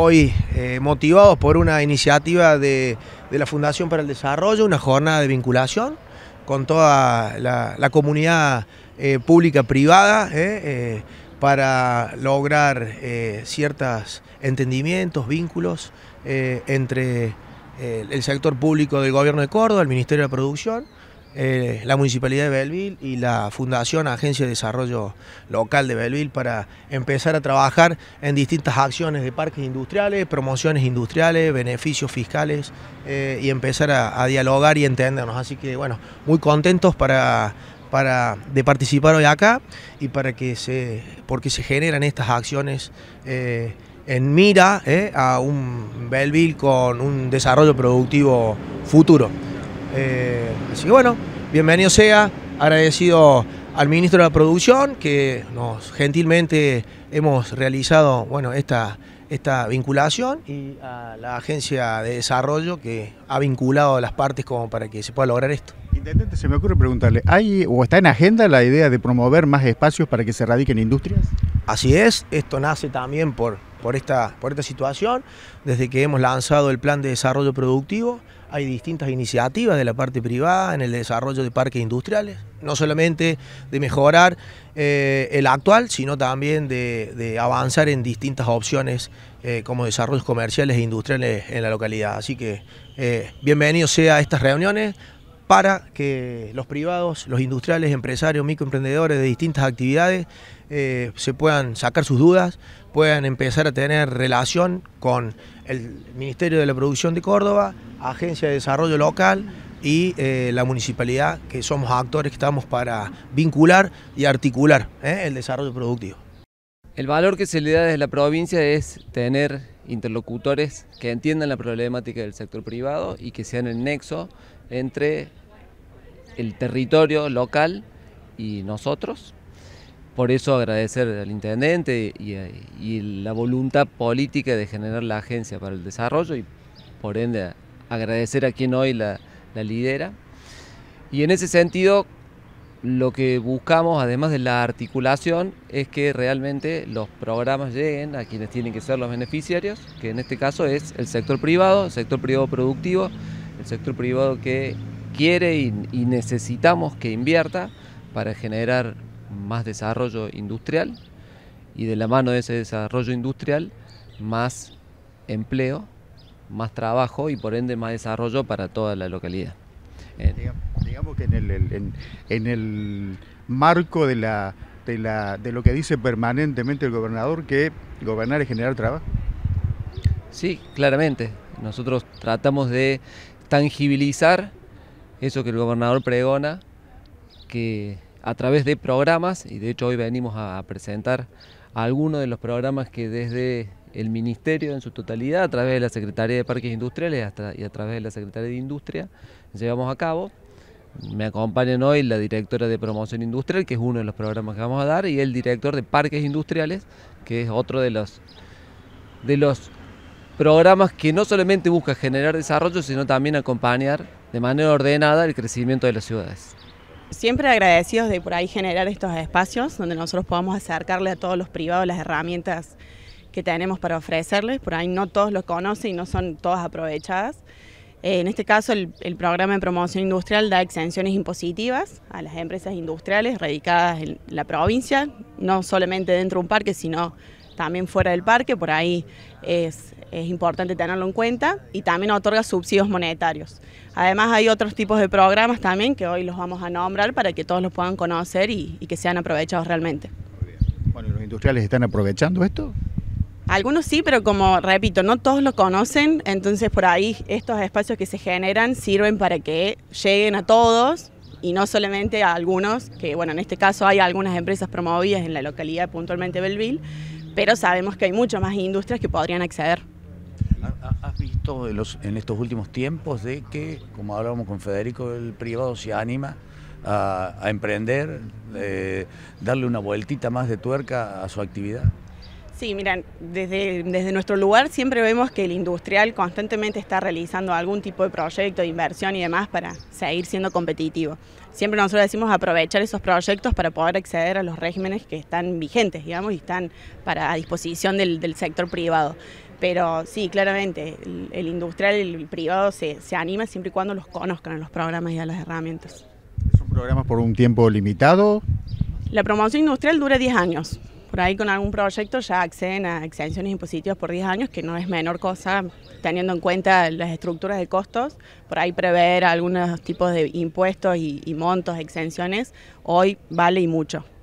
hoy eh, motivados por una iniciativa de, la Fundación para el Desarrollo, una jornada de vinculación con toda la, comunidad eh, pública-privada eh, para lograr ciertos entendimientos, vínculos entre el sector público del Gobierno de Córdoba, el Ministerio de Producción, eh, la Municipalidad de Belleville y la Fundación Agencia de Desarrollo Local de Belleville para empezar a trabajar en distintas acciones de parques industriales, promociones industriales, beneficios fiscales eh, y empezar a, dialogar y entendernos. Así que bueno, muy contentos de participar hoy acá y para que se, porque se generan estas acciones. Eh, en mira a un Belleville con un desarrollo productivo futuro. Eh, así que bueno, bienvenido sea, agradecido al ministro de la Producción que nos gentilmente hemos realizado bueno, esta, esta vinculación y a la Agencia de Desarrollo que ha vinculado a las partes como para que se pueda lograr esto. Intendente, se me ocurre preguntarle, ¿hay o está en agenda la idea de promover más espacios para que se radiquen industrias? Así es, esto nace también por por esta, por esta situación. Desde que hemos lanzado el plan de desarrollo productivo, hay distintas iniciativas de la parte privada en el desarrollo de parques industriales, no solamente de mejorar eh, el actual, sino también de, avanzar en distintas opciones eh, como desarrollos comerciales e industriales en la localidad. Así que eh, bienvenido sea a estas reuniones, para que los privados, los industriales, empresarios, microemprendedores de distintas actividades eh, se puedan sacar sus dudas, puedan empezar a tener relación con el Ministerio de la Producción de Córdoba, Agencia de Desarrollo Local y eh, la municipalidad, que somos actores que estamos para vincular y articular eh, el desarrollo productivo. El valor que se le da desde la provincia es tener interlocutores que entiendan la problemática del sector privado y que sean el nexo entre el territorio local y nosotros. Por eso agradecer al intendente y, la voluntad política de generar la Agencia para el Desarrollo y por ende agradecer a quien hoy la, la lidera. Y en ese sentido lo que buscamos, además de la articulación, es que realmente los programas lleguen a quienes tienen que ser los beneficiarios, que en este caso es el sector privado, el sector privado productivo, el sector privado que quiere y, necesitamos que invierta para generar más desarrollo industrial y de la mano de ese desarrollo industrial más empleo, más trabajo y por ende más desarrollo para toda la localidad digamos que en el, el marco de, la, de, la, de lo que dice permanentemente el gobernador, que gobernar es generar trabajo. Sí, claramente. Nosotros tratamos de tangibilizar eso que el gobernador pregona, que a través de programas, y de hecho hoy venimos a presentar algunos de los programas que desde el Ministerio en su totalidad, a través de la Secretaría de Parques Industriales y a través de la Secretaría de Industria, llevamos a cabo. Me acompañan hoy la directora de promoción industrial, que es uno de los programas que vamos a dar, y el director de parques industriales, que es otro de los, de los programas que no solamente busca generar desarrollo, sino también acompañar de manera ordenada el crecimiento de las ciudades. Siempre agradecidos de por ahí generar estos espacios donde nosotros podamos acercarle a todos los privados las herramientas que tenemos para ofrecerles. Por ahí no todos los conocen y no son todas aprovechadas. Eh, en este caso, el, programa de promoción industrial da exenciones impositivas a las empresas industriales radicadas en la provincia, no solamente dentro de un parque, sino también fuera del parque, por ahí es, importante tenerlo en cuenta, y también otorga subsidios monetarios. Además hay otros tipos de programas también que hoy los vamos a nombrar para que todos los puedan conocer y, que sean aprovechados realmente. Bueno, los industriales están aprovechando esto? Algunos sí, pero como repito, no todos lo conocen, entonces por ahí estos espacios que se generan sirven para que lleguen a todos y no solamente a algunos, que bueno, en este caso hay algunas empresas promovidas en la localidad puntualmente Belville, pero sabemos que hay muchas más industrias que podrían acceder. ¿Has visto en estos últimos tiempos de que, como hablábamos con Federico, el privado se anima a, emprender, eh, darle una vueltita más de tuerca a su actividad? Sí, miren, desde, nuestro lugar siempre vemos que el industrial constantemente está realizando algún tipo de proyecto, de inversión y demás para seguir siendo competitivo. Siempre nosotros decimos aprovechar esos proyectos para poder acceder a los regímenes que están vigentes, digamos, y están para a disposición del, sector privado. Pero sí, claramente, el, industrial y el privado se, se anima siempre y cuando los conozcan a los programas y a las herramientas. ¿Son programas por un tiempo limitado? La promoción industrial dura 10 años por ahí con algún proyecto ya acceden a exenciones impositivas por 10 años, que no es menor cosa teniendo en cuenta las estructuras de costos, por ahí prever algunos tipos de impuestos y, y montos, exenciones, hoy vale y mucho.